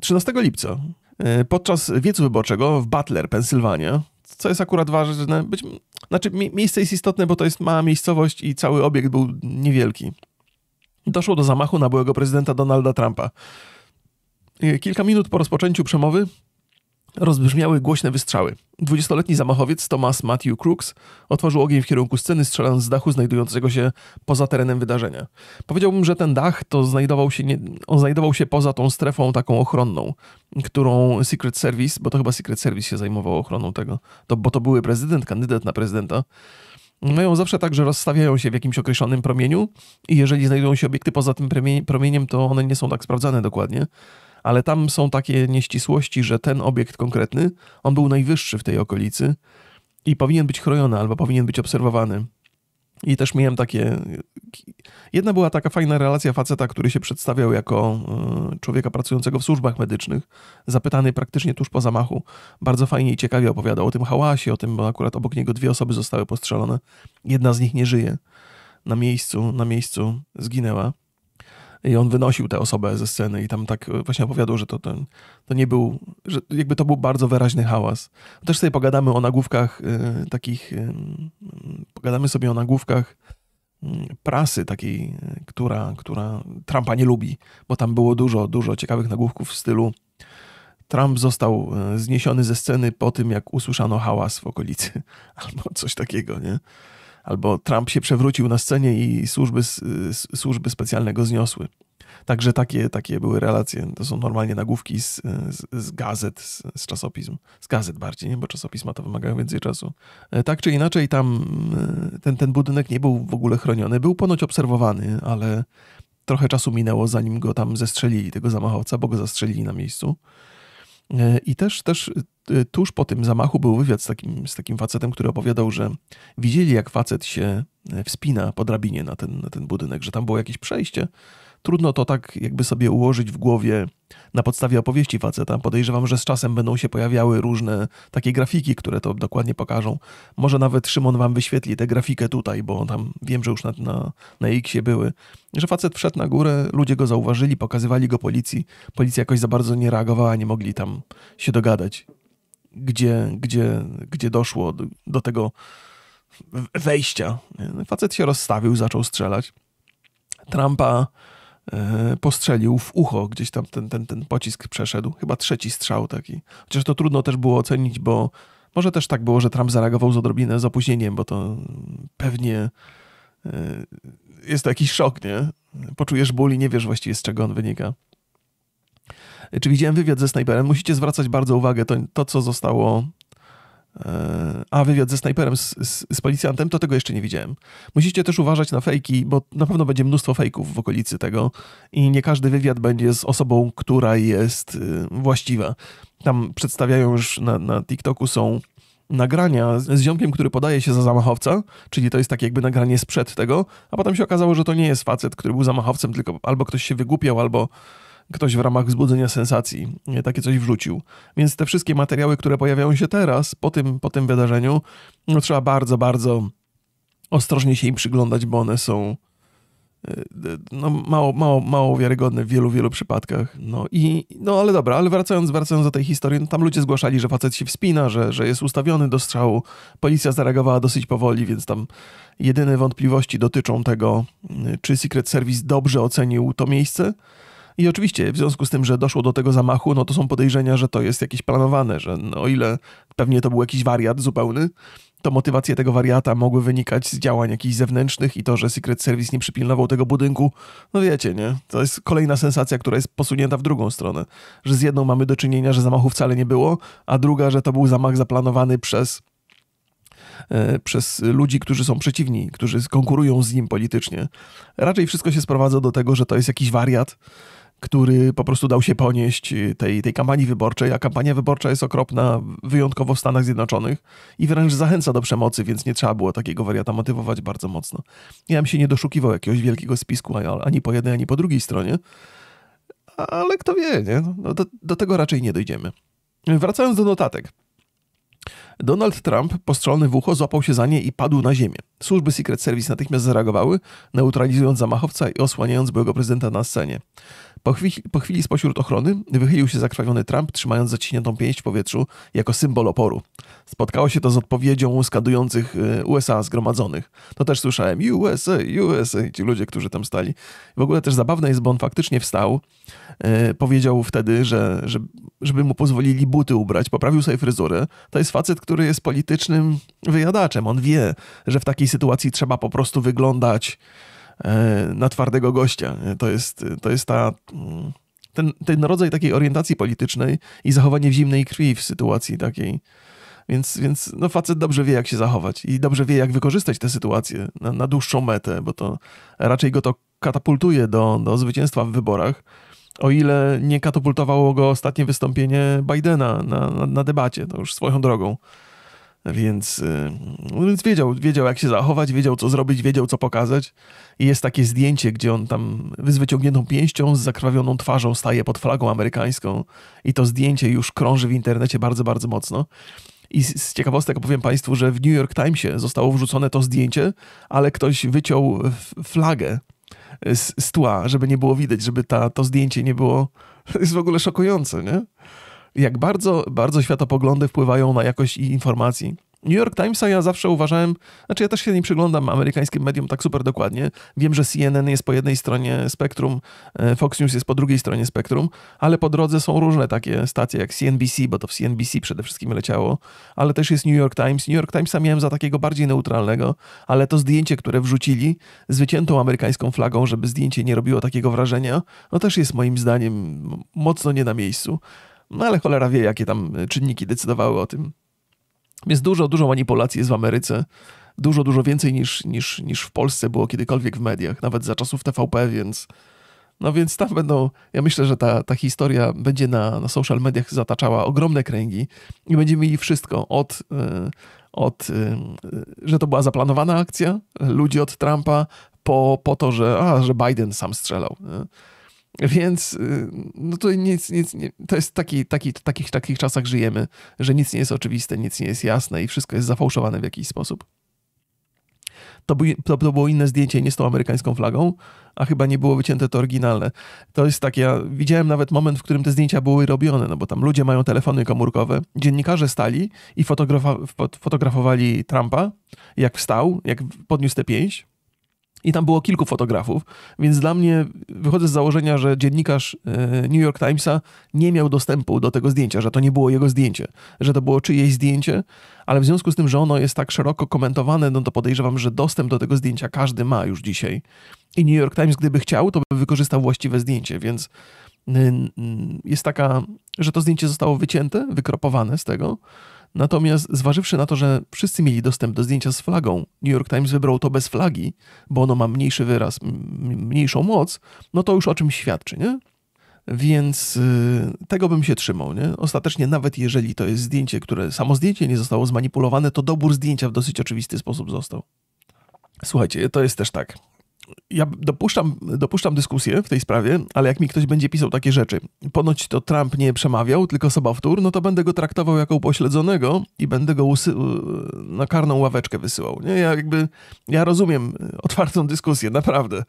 13 lipca e, podczas wiecu wyborczego w Butler, Pensylwania, co jest akurat ważne, być, znaczy miejsce jest istotne, bo to jest mała miejscowość i cały obiekt był niewielki. Doszło do zamachu na byłego prezydenta Donalda Trumpa. E, kilka minut po rozpoczęciu przemowy rozbrzmiały głośne wystrzały. Dwudziestoletni zamachowiec Thomas Matthew Crooks otworzył ogień w kierunku sceny, strzelając z dachu znajdującego się poza terenem wydarzenia. Powiedziałbym, że ten dach to znajdował się nie, on znajdował się poza tą strefą taką ochronną, którą Secret Service, bo to chyba Secret Service się zajmował ochroną tego, to, bo to były prezydent, kandydat na prezydenta, mają zawsze tak, że rozstawiają się w jakimś określonym promieniu i jeżeli znajdują się obiekty poza tym promieniem, to one nie są tak sprawdzane dokładnie ale tam są takie nieścisłości, że ten obiekt konkretny, on był najwyższy w tej okolicy i powinien być chroniony albo powinien być obserwowany. I też miałem takie. Jedna była taka fajna relacja faceta, który się przedstawiał jako e, człowieka pracującego w służbach medycznych, zapytany praktycznie tuż po zamachu. Bardzo fajnie i ciekawie opowiadał o tym hałasie, o tym, bo akurat obok niego dwie osoby zostały postrzelone. Jedna z nich nie żyje. Na miejscu, na miejscu zginęła i on wynosił tę osobę ze sceny i tam tak e, właśnie opowiadał, że to, to, to nie był, że jakby to był bardzo wyraźny hałas. Też sobie pogadamy o nagłówkach y, takich, y, pogadamy sobie o nagłówkach mm, prasy takiej, która, która Trumpa nie lubi, bo tam było dużo, dużo ciekawych nagłówków w stylu Trump został zniesiony ze sceny po tym, jak usłyszano hałas w okolicy, albo coś takiego, nie? albo Trump się przewrócił na scenie i służby, służby specjalne go zniosły. Także takie, takie były relacje. To są normalnie nagłówki z, z, z gazet, z, z, czasopism. Z gazet bardziej, nie? bo czasopisma to wymagają więcej czasu. E, tak czy inaczej, tam e, ten, ten budynek nie był w ogóle chroniony. Był ponoć obserwowany, ale trochę czasu minęło, zanim go tam zestrzelili, tego zamachowca, bo go zastrzelili na miejscu. E, I też, też e, tuż po tym zamachu był wywiad z takim, z takim facetem, który opowiadał, że widzieli jak facet się e, wspina po drabinie na ten, na ten budynek, że tam było jakieś przejście, Trudno to tak jakby sobie ułożyć w głowie na podstawie opowieści faceta. Podejrzewam, że z czasem będą się pojawiały różne takie grafiki, które to dokładnie pokażą. Może nawet Szymon wam wyświetli tę grafikę tutaj, bo tam wiem, że już na, na, na X-ie były. Że facet wszedł na górę, ludzie go zauważyli, pokazywali go policji. Policja jakoś za bardzo nie reagowała, nie mogli tam się dogadać, gdzie, gdzie, gdzie doszło do, do tego wejścia. Facet się rozstawił, zaczął strzelać. Trumpa E, postrzelił w ucho, gdzieś tam ten, ten, ten pocisk przeszedł. Chyba trzeci strzał taki. Chociaż to trudno też było ocenić, bo może też tak było, że Trump zareagował z odrobinę z opóźnieniem, bo to pewnie e, jest to jakiś szok, nie? Poczujesz ból i nie wiesz właściwie z czego on wynika. E, czy widziałem wywiad ze snajperem? Musicie zwracać bardzo uwagę to, to co zostało E, a wywiad ze snajperem, z, z, z, policjantem, to tego jeszcze nie widziałem. Musicie też uważać na fejki, bo na pewno będzie mnóstwo fejków w okolicy tego i nie każdy wywiad będzie z osobą, która jest y, właściwa. Tam przedstawiają już na, na TikToku są nagrania z ziomkiem, który podaje się za zamachowca, czyli to jest tak jakby nagranie sprzed tego, a potem się okazało, że to nie jest facet, który był zamachowcem, tylko albo ktoś się wygłupiał, albo ktoś w ramach wzbudzenia sensacji e, takie coś wrzucił. Więc te wszystkie materiały, które pojawiają się teraz, po tym, po tym wydarzeniu, no trzeba bardzo, bardzo ostrożnie się im przyglądać, bo one są e, no, mało, mało, mało wiarygodne w wielu, wielu przypadkach. No i, no ale dobra, ale wracając, wracając do tej historii, no, tam ludzie zgłaszali, że facet się wspina, że, że jest ustawiony do strzału. Policja zareagowała dosyć powoli, więc tam jedyne wątpliwości dotyczą tego, e, czy Secret Service dobrze ocenił to miejsce, i oczywiście w związku z tym, że doszło do tego zamachu, no to są podejrzenia, że to jest jakieś planowane, że no, o ile pewnie to był jakiś wariat zupełny, to motywacje tego wariata mogły wynikać z działań jakichś zewnętrznych i to, że Secret Service nie przypilnował tego budynku. No wiecie, nie? To jest kolejna sensacja, która jest posunięta w drugą stronę. Że z jedną mamy do czynienia, że zamachu wcale nie było, a druga, że to był zamach zaplanowany przez e, przez ludzi, którzy są przeciwni, którzy konkurują z nim politycznie. Raczej wszystko się sprowadza do tego, że to jest jakiś wariat, który po prostu dał się ponieść y, tej, tej kampanii wyborczej, a kampania wyborcza jest okropna, wyjątkowo w Stanach Zjednoczonych i wręcz zachęca do przemocy, więc nie trzeba było takiego wariata motywować bardzo mocno. Ja bym się nie doszukiwał jakiegoś wielkiego spisku ani po jednej, ani po drugiej stronie, ale kto wie, nie? No do, do tego raczej nie dojdziemy. Wracając do notatek. Donald Trump, postrzelony w ucho, złapał się za nie i padł na ziemię. Służby Secret Service natychmiast zareagowały, neutralizując zamachowca i osłaniając byłego prezydenta na scenie. Po chwili, po chwili spośród ochrony wychylił się zakrwawiony Trump, trzymając zaciśniętą pięść w powietrzu jako symbol oporu. Spotkało się to z odpowiedzią skadujących y, USA zgromadzonych. To też słyszałem USA, USA, ci ludzie, którzy tam stali. W ogóle też zabawne jest, bo on faktycznie wstał, y, powiedział wtedy, że, że żeby mu pozwolili buty ubrać, poprawił sobie fryzurę. To jest facet, który jest politycznym wyjadaczem. On wie, że w takiej sytuacji trzeba po prostu wyglądać E, na twardego gościa. E, to jest, e, to jest ta, mm, ten, ten rodzaj takiej orientacji politycznej i zachowanie w zimnej krwi w sytuacji takiej. Więc, więc no facet dobrze wie, jak się zachować i dobrze wie, jak wykorzystać tę sytuację na, na dłuższą metę, bo to raczej go to katapultuje do, do zwycięstwa w wyborach, o ile nie katapultowało go ostatnie wystąpienie Bidena na, na, na debacie, to już swoją drogą. Więc, y, więc wiedział, wiedział, jak się zachować, wiedział, co zrobić, wiedział, co pokazać. I jest takie zdjęcie, gdzie on tam z wyciągniętą pięścią, z zakrwawioną twarzą staje pod flagą amerykańską. I to zdjęcie już krąży w internecie bardzo, bardzo mocno. I z ciekawostek opowiem Państwu, że w New York Timesie zostało wrzucone to zdjęcie, ale ktoś wyciął flagę y, z, z tła, żeby nie było widać, żeby ta, to zdjęcie nie było. To jest w ogóle szokujące, nie? jak bardzo, bardzo światopoglądy wpływają na jakość i informacji. New York Timesa ja zawsze uważałem, znaczy ja też się nie przyglądam amerykańskim mediom tak super dokładnie. Wiem, że CNN jest po jednej stronie spektrum, e, Fox News jest po drugiej stronie spektrum, ale po drodze są różne takie stacje jak CNBC, bo to w CNBC przede wszystkim leciało, ale też jest New York Times. New York Timesa miałem za takiego bardziej neutralnego, ale to zdjęcie, które wrzucili z wyciętą amerykańską flagą, żeby zdjęcie nie robiło takiego wrażenia, no też jest moim zdaniem mocno nie na miejscu. No ale cholera wie, jakie tam e, czynniki decydowały o tym. Więc dużo, dużo manipulacji jest w Ameryce. Dużo, dużo więcej niż, niż, niż w Polsce było kiedykolwiek w mediach, nawet za czasów TVP, więc. No więc tam będą, ja myślę, że ta, ta historia będzie na, na social mediach zataczała ogromne kręgi i będziemy mieli wszystko od, e, od, e, że to była zaplanowana akcja ludzi od Trumpa po, po to, że, a, że Biden sam strzelał. Nie? Więc y, no to nic, nic nie, to jest taki, taki, takich, takich czasach żyjemy, że nic nie jest oczywiste, nic nie jest jasne i wszystko jest zafałszowane w jakiś sposób. To, by, to, to było inne zdjęcie, nie z tą amerykańską flagą, a chyba nie było wycięte to oryginalne. To jest tak, ja widziałem nawet moment, w którym te zdjęcia były robione, no bo tam ludzie mają telefony komórkowe, dziennikarze stali i fotografa, fotografowali Trumpa, jak wstał, jak podniósł tę pięść i tam było kilku fotografów, więc dla mnie wychodzę z założenia, że dziennikarz e, New York Timesa nie miał dostępu do tego zdjęcia, że to nie było jego zdjęcie, że to było czyjeś zdjęcie, ale w związku z tym, że ono jest tak szeroko komentowane, no to podejrzewam, że dostęp do tego zdjęcia każdy ma już dzisiaj. I New York Times, gdyby chciał, to by wykorzystał właściwe zdjęcie, więc jest taka, że to zdjęcie zostało wycięte, wykropowane z tego Natomiast zważywszy na to, że wszyscy mieli dostęp do zdjęcia z flagą, New York Times wybrał to bez flagi, bo ono ma mniejszy wyraz, mniejszą moc, no to już o czym świadczy, nie? Więc yy, tego bym się trzymał. Nie? Ostatecznie, nawet jeżeli to jest zdjęcie, które samo zdjęcie nie zostało zmanipulowane, to dobór zdjęcia w dosyć oczywisty sposób został. Słuchajcie, to jest też tak ja dopuszczam, dopuszczam dyskusję w tej sprawie, ale jak mi ktoś będzie pisał takie rzeczy, ponoć to Trump nie przemawiał, tylko sobowtór, no to będę go traktował jako upośledzonego i będę go na no, karną ławeczkę wysyłał. Nie? Ja jakby, ja rozumiem otwartą dyskusję, naprawdę.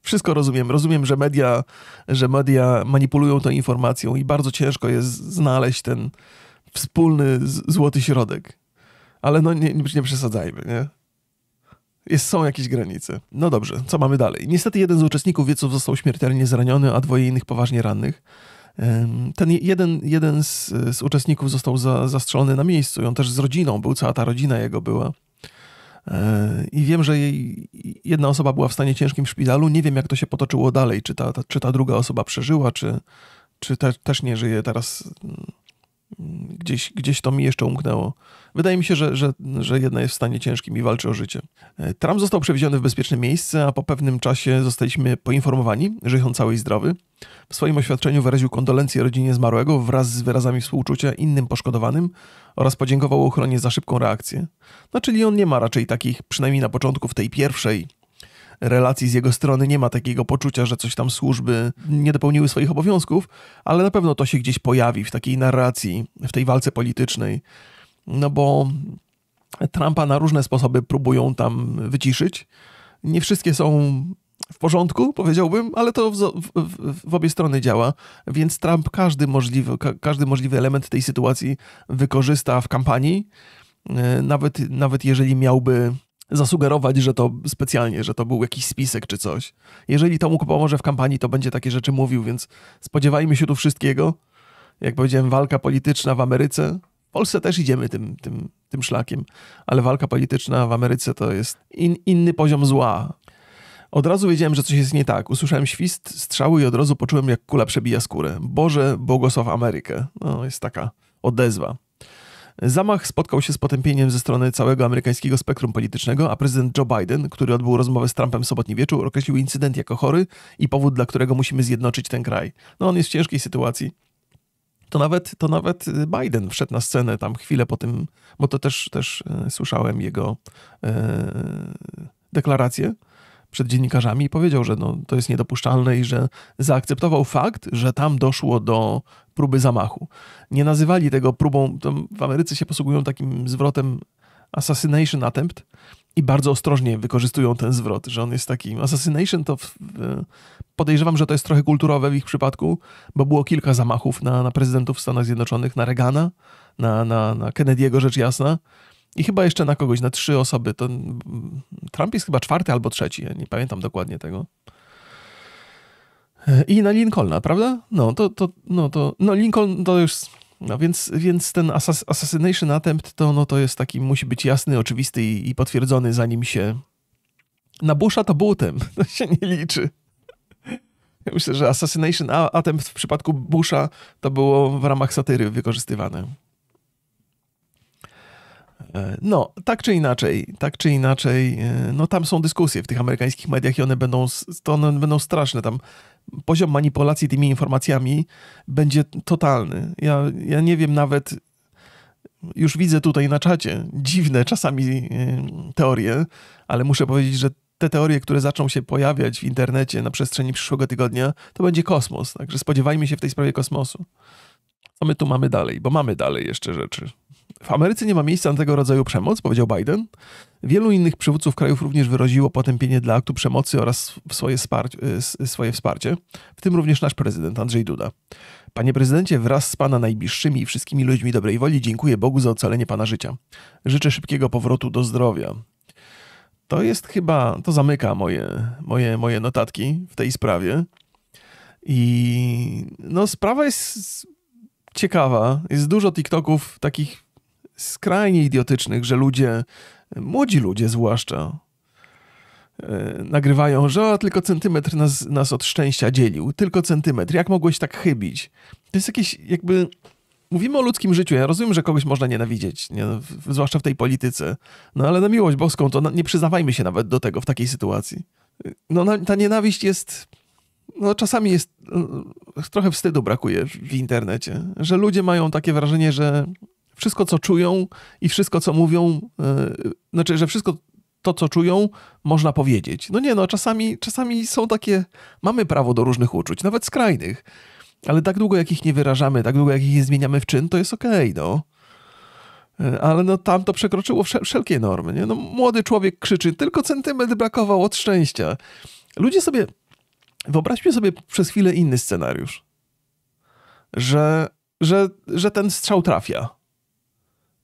Wszystko rozumiem. Rozumiem, że media, że media manipulują tą informacją i bardzo ciężko jest znaleźć ten wspólny złoty środek. Ale no nie, nie przesadzajmy, nie? Jest, są jakieś granice. No dobrze, co mamy dalej? Niestety jeden z uczestników wieców został śmiertelnie zraniony, a dwoje innych poważnie rannych. Ten jeden, jeden z, z uczestników został za, zastrzelony na miejscu. I on też z rodziną był, cała ta rodzina jego była. E, I wiem, że jej, jedna osoba była w stanie ciężkim w szpitalu. Nie wiem, jak to się potoczyło dalej. Czy ta, ta czy ta druga osoba przeżyła, czy, czy te, też nie żyje teraz Gdzieś, gdzieś to mi jeszcze umknęło. Wydaje mi się, że, że, że jedna jest w stanie ciężkim i walczy o życie. E, tram został przewieziony w bezpieczne miejsce, a po pewnym czasie zostaliśmy poinformowani, że jest on cały i zdrowy. W swoim oświadczeniu wyraził kondolencje rodzinie zmarłego wraz z wyrazami współczucia innym poszkodowanym oraz podziękował ochronie za szybką reakcję. No czyli on nie ma raczej takich, przynajmniej na początku w tej pierwszej relacji z jego strony nie ma takiego poczucia, że coś tam służby nie dopełniły swoich obowiązków, ale na pewno to się gdzieś pojawi w takiej narracji, w tej walce politycznej. No bo Trumpa na różne sposoby próbują tam wyciszyć. Nie wszystkie są w porządku, powiedziałbym, ale to w, w, w, obie strony działa, więc Trump każdy możliwy, ka, każdy możliwy element tej sytuacji wykorzysta w kampanii. E, nawet, nawet jeżeli miałby zasugerować, że to specjalnie, że to był jakiś spisek czy coś. Jeżeli to mu pomoże w kampanii, to będzie takie rzeczy mówił, więc spodziewajmy się tu wszystkiego. Jak powiedziałem, walka polityczna w Ameryce. W Polsce też idziemy tym, tym, tym szlakiem, ale walka polityczna w Ameryce to jest in, inny poziom zła. Od razu wiedziałem, że coś jest nie tak. Usłyszałem świst, strzały i od razu poczułem, jak kula przebija skórę. Boże, błogosław Amerykę. No, jest taka odezwa. Zamach spotkał się z potępieniem ze strony całego amerykańskiego spektrum politycznego, a prezydent Joe Biden, który odbył rozmowę z Trumpem sobotni wieczór, określił incydent jako chory i powód, dla którego musimy zjednoczyć ten kraj. No on jest w ciężkiej sytuacji. To nawet, to nawet y, Biden wszedł na scenę tam chwilę po tym, bo to też, też y, słyszałem jego e, y, deklarację przed dziennikarzami i powiedział, że no, to jest niedopuszczalne i że zaakceptował fakt, że tam doszło do próby zamachu. Nie nazywali tego próbą, w Ameryce się posługują takim zwrotem assassination attempt i bardzo ostrożnie wykorzystują ten zwrot, że on jest taki assassination to w, podejrzewam, że to jest trochę kulturowe w ich przypadku, bo było kilka zamachów na, na prezydentów Stanów Zjednoczonych, na Reagana, na, na, na Kennedy'ego rzecz jasna i chyba jeszcze na kogoś, na trzy osoby. To mm, Trump jest chyba czwarty albo trzeci, ja nie pamiętam dokładnie tego. E, I na Lincolna, prawda? No, to, to, no, to, no Lincoln to już, no więc, więc ten asas, assassination attempt to, no, to jest taki, musi być jasny, oczywisty i, i potwierdzony, zanim się... Na Busha to butem, to się nie liczy. Ja myślę, że assassination attempt w przypadku Busha to było w ramach satyry wykorzystywane. E, no, tak czy inaczej, tak czy inaczej, e, no tam są dyskusje w tych amerykańskich mediach i one będą, to one będą straszne. Tam poziom manipulacji tymi informacjami będzie totalny. Ja, ja nie wiem nawet, już widzę tutaj na czacie dziwne czasami e, teorie, ale muszę powiedzieć, że te teorie, które zaczną się pojawiać w internecie na przestrzeni przyszłego tygodnia, to będzie kosmos. Także spodziewajmy się w tej sprawie kosmosu. Co my tu mamy dalej? Bo mamy dalej jeszcze rzeczy. W Ameryce nie ma miejsca na tego rodzaju przemoc, powiedział Biden. Wielu innych przywódców krajów również wyraziło potępienie dla aktu przemocy oraz swoje, wsparcie, swoje wsparcie, w tym również nasz prezydent Andrzej Duda. Panie prezydencie, wraz z pana najbliższymi i wszystkimi ludźmi dobrej woli dziękuję Bogu za ocalenie pana życia. Życzę szybkiego powrotu do zdrowia. To jest chyba, to zamyka moje, moje, moje notatki w tej sprawie. I no, sprawa jest ciekawa. Jest dużo TikToków takich skrajnie idiotycznych, że ludzie, młodzi ludzie zwłaszcza, e, nagrywają, że o, tylko centymetr nas, nas od szczęścia dzielił, tylko centymetr, jak mogłeś tak chybić? To jest jakieś jakby... Mówimy o ludzkim życiu, ja rozumiem, że kogoś można nienawidzieć, nie? zwłaszcza w tej polityce, no ale na miłość boską to nie przyznawajmy się nawet do tego w takiej sytuacji. No ta nienawiść jest... No czasami jest... E, trochę wstydu brakuje w internecie, że ludzie mają takie wrażenie, że wszystko, co czują i wszystko, co mówią, yy, znaczy, że wszystko to, co czują, można powiedzieć. No nie, no czasami, czasami są takie, mamy prawo do różnych uczuć, nawet skrajnych, ale tak długo, jak ich nie wyrażamy, tak długo, jak ich nie zmieniamy w czyn, to jest okej, okay, no. E, ale no tam to przekroczyło wszelkie normy, nie? No młody człowiek krzyczy, tylko centymetr brakował od szczęścia. Ludzie sobie, wyobraźmy sobie przez chwilę inny scenariusz, że, że, że ten strzał trafia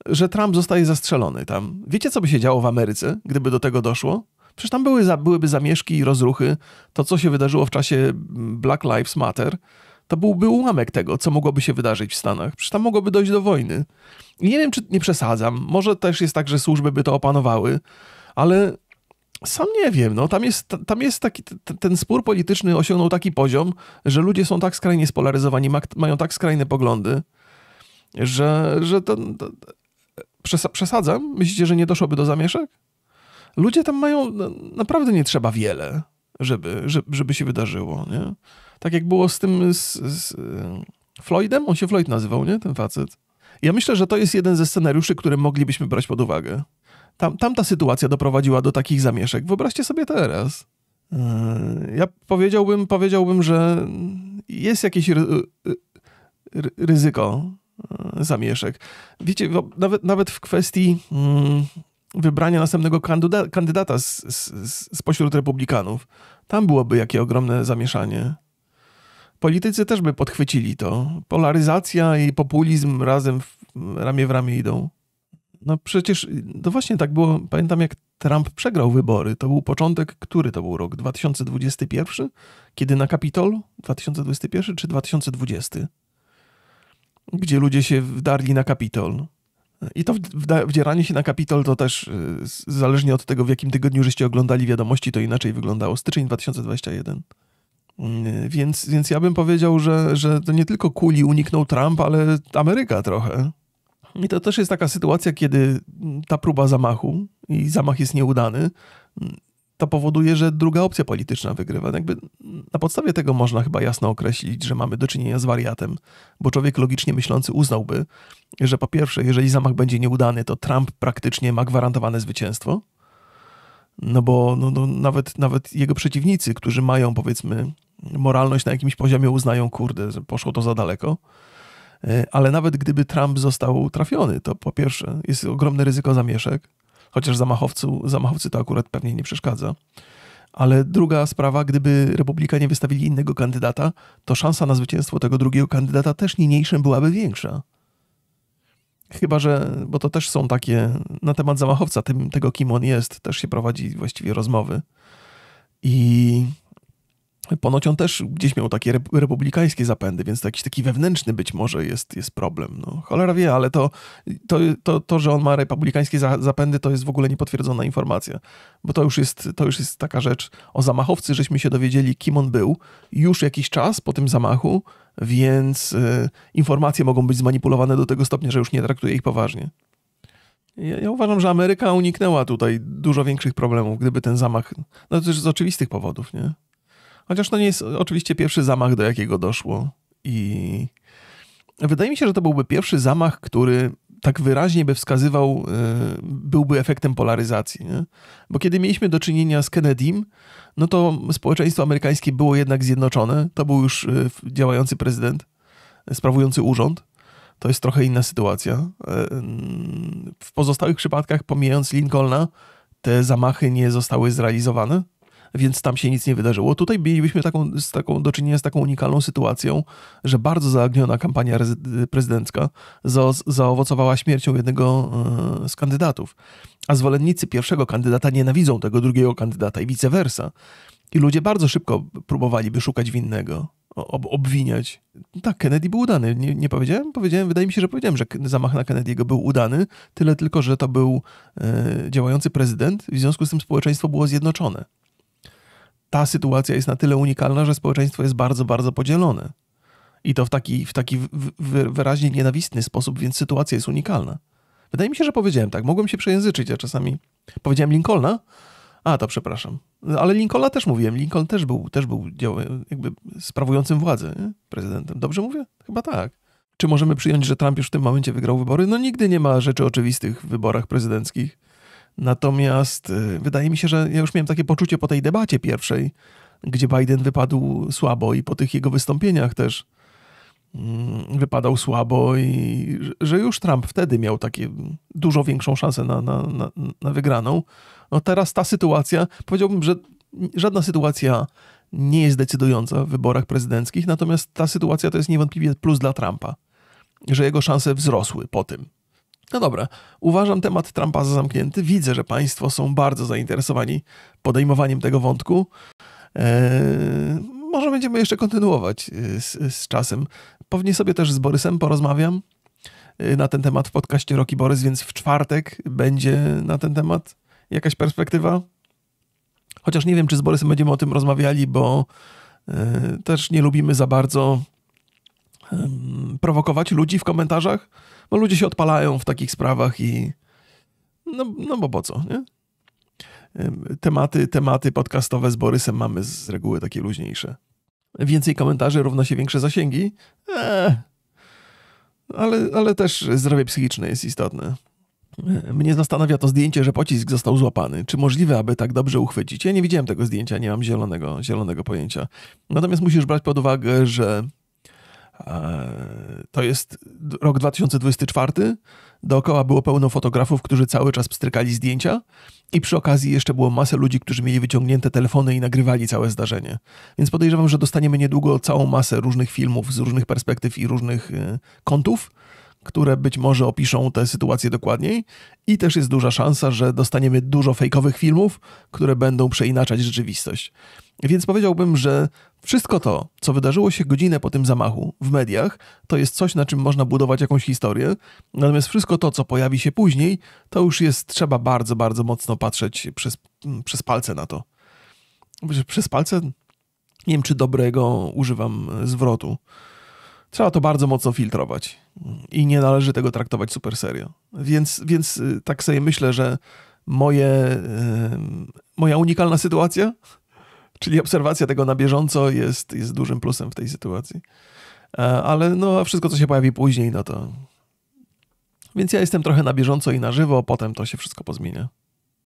że Trump zostaje zastrzelony tam. Wiecie, co by się działo w Ameryce, gdyby do tego doszło? Przecież tam były, byłyby zamieszki i rozruchy. To, co się wydarzyło w czasie mm, Black Lives Matter, to byłby ułamek tego, co mogłoby się wydarzyć w Stanach. Przecież tam mogłoby dojść do wojny. I nie wiem, czy nie przesadzam. Może też jest tak, że służby by to opanowały, ale sam nie wiem. No, tam jest, tam jest taki, ten spór polityczny osiągnął taki poziom, że ludzie są tak skrajnie spolaryzowani, mają tak skrajne poglądy, że, że to, to przesadzam? Myślicie, że nie doszłoby do zamieszek? Ludzie tam mają, no, naprawdę nie trzeba wiele, żeby, żeby, żeby się wydarzyło, nie? Tak jak było z tym, z, z y, Floydem? On się Floyd nazywał, nie? Ten facet. Ja myślę, że to jest jeden ze scenariuszy, które moglibyśmy brać pod uwagę. Tam, tamta sytuacja doprowadziła do takich zamieszek. Wyobraźcie sobie teraz. Y, ja powiedziałbym, powiedziałbym, że jest jakieś y, ryzyko zamieszek. Wiecie, nawet, nawet w kwestii mm, wybrania następnego kandydata z, z, z, spośród republikanów, tam byłoby jakie ogromne zamieszanie. Politycy też by podchwycili to. Polaryzacja i populizm razem w, ramię w ramię idą. No przecież to no właśnie tak było. Pamiętam, jak Trump przegrał wybory. To był początek, który to był rok? 2021? Kiedy na Kapitolu? 2021 czy 2020? gdzie ludzie się wdarli na Kapitol. I to wdzieranie się na Kapitol to też y, zależnie od tego, w jakim tygodniu żeście oglądali wiadomości, to inaczej wyglądało. Styczeń 2021. Mm, y, więc, więc ja bym powiedział, że, że to nie tylko kuli uniknął Trump, ale Ameryka trochę. I to też jest taka sytuacja, kiedy ta próba zamachu i zamach jest nieudany, mm, to powoduje, że druga opcja polityczna wygrywa. Jakby na podstawie tego można chyba jasno określić, że mamy do czynienia z wariatem, bo człowiek logicznie myślący uznałby, że po pierwsze, jeżeli zamach będzie nieudany, to Trump praktycznie ma gwarantowane zwycięstwo. No bo no, no, nawet, nawet jego przeciwnicy, którzy mają powiedzmy moralność na jakimś poziomie, uznają, kurde, że poszło to za daleko. E, ale nawet gdyby Trump został trafiony, to po pierwsze jest ogromne ryzyko zamieszek, chociaż zamachowcu, zamachowcy to akurat pewnie nie przeszkadza. Ale druga sprawa, gdyby Republikanie wystawili innego kandydata, to szansa na zwycięstwo tego drugiego kandydata też niniejszym byłaby większa. Chyba, że, bo to też są takie, na temat zamachowca, tym, tego kim on jest, też się prowadzi właściwie rozmowy. I Ponoć on też gdzieś miał takie republikańskie zapędy, więc to jakiś taki wewnętrzny być może jest, jest problem. No, cholera wie, ale to, to, to, to, że on ma republikańskie zapędy, to jest w ogóle niepotwierdzona informacja, bo to już, jest, to już jest taka rzecz. O zamachowcy żeśmy się dowiedzieli, kim on był już jakiś czas po tym zamachu, więc y, informacje mogą być zmanipulowane do tego stopnia, że już nie traktuje ich poważnie. Ja, ja, uważam, że Ameryka uniknęła tutaj dużo większych problemów, gdyby ten zamach. No to już z oczywistych powodów, nie? Chociaż to nie jest oczywiście pierwszy zamach, do jakiego doszło. I wydaje mi się, że to byłby pierwszy zamach, który tak wyraźnie by wskazywał, e, byłby efektem polaryzacji. Nie? Bo kiedy mieliśmy do czynienia z Kennedym, no to społeczeństwo amerykańskie było jednak zjednoczone. To był już e, działający prezydent, e, sprawujący urząd. To jest trochę inna sytuacja. W pozostałych przypadkach, pomijając Lincolna, te zamachy nie zostały zrealizowane więc tam się nic nie wydarzyło. Tutaj mielibyśmy taką, z taką, do czynienia z taką unikalną sytuacją, że bardzo zaagniona kampania prezydencka za, zaowocowała śmiercią jednego e, z kandydatów, a zwolennicy pierwszego kandydata nienawidzą tego drugiego kandydata i vice versa. I ludzie bardzo szybko próbowaliby szukać winnego, ob obwiniać. Tak, Kennedy był udany. Nie, nie, powiedziałem? Powiedziałem, wydaje mi się, że powiedziałem, że zamach na Kennedy'ego był udany, tyle tylko, że to był e, działający prezydent, w związku z tym społeczeństwo było zjednoczone ta sytuacja jest na tyle unikalna, że społeczeństwo jest bardzo, bardzo podzielone. I to w taki, w taki wyraźnie nienawistny sposób, więc sytuacja jest unikalna. Wydaje mi się, że powiedziałem tak. Mogłem się przejęzyczyć, a czasami powiedziałem Lincolna. A, to przepraszam. Ale Lincolna też mówiłem. Lincoln też był, też był jakby sprawującym władzę nie? prezydentem. Dobrze mówię? Chyba tak. Czy możemy przyjąć, że Trump już w tym momencie wygrał wybory? No nigdy nie ma rzeczy oczywistych w wyborach prezydenckich. Natomiast y, wydaje mi się, że ja już miałem takie poczucie po tej debacie pierwszej, gdzie Biden wypadł słabo i po tych jego wystąpieniach też mm, wypadał słabo i że już Trump wtedy miał takie dużo większą szansę na, na, na, na wygraną. No teraz ta sytuacja, powiedziałbym, że żadna sytuacja nie jest decydująca w wyborach prezydenckich, natomiast ta sytuacja to jest niewątpliwie plus dla Trumpa, że jego szanse wzrosły po tym. No dobra, uważam temat Trumpa za zamknięty. Widzę, że Państwo są bardzo zainteresowani podejmowaniem tego wątku. Eee, może będziemy jeszcze kontynuować e, z, z, czasem. Pewnie sobie też z Borysem porozmawiam e, na ten temat w podcaście Roki Borys, więc w czwartek będzie na ten temat jakaś perspektywa. Chociaż nie wiem, czy z Borysem będziemy o tym rozmawiali, bo e, też nie lubimy za bardzo prowokować ludzi w komentarzach bo ludzie się odpalają w takich sprawach i no, no bo po co, nie? Tematy, tematy podcastowe z Borysem mamy z reguły takie luźniejsze. Więcej komentarzy równa się większe zasięgi? Eee. Ale, ale też zdrowie psychiczne jest istotne. Mnie zastanawia to zdjęcie, że pocisk został złapany. Czy możliwe, aby tak dobrze uchwycić? Ja nie widziałem tego zdjęcia, nie mam zielonego, zielonego pojęcia. Natomiast musisz brać pod uwagę, że E, to jest rok 2024. Dookoła było pełno fotografów, którzy cały czas pstrykali zdjęcia, i przy okazji jeszcze było masę ludzi, którzy mieli wyciągnięte telefony i nagrywali całe zdarzenie. Więc podejrzewam, że dostaniemy niedługo całą masę różnych filmów z różnych perspektyw i różnych e, kątów, które być może opiszą tę sytuację dokładniej. I też jest duża szansa, że dostaniemy dużo fejkowych filmów, które będą przeinaczać rzeczywistość. Więc powiedziałbym, że wszystko to, co wydarzyło się godzinę po tym zamachu w mediach, to jest coś, na czym można budować jakąś historię. Natomiast wszystko to, co pojawi się później, to już jest, trzeba bardzo, bardzo mocno patrzeć przez, mm, przez palce na to. Znaczy, przez palce? Nie wiem, czy dobrego używam zwrotu. Trzeba to bardzo mocno filtrować i nie należy tego traktować super serio. Więc, więc y, tak sobie myślę, że moje, y, moja unikalna sytuacja Czyli obserwacja tego na bieżąco jest, jest dużym plusem w tej sytuacji. E, ale no, wszystko, co się pojawi później, no to. Więc ja jestem trochę na bieżąco i na żywo, potem to się wszystko pozmienia.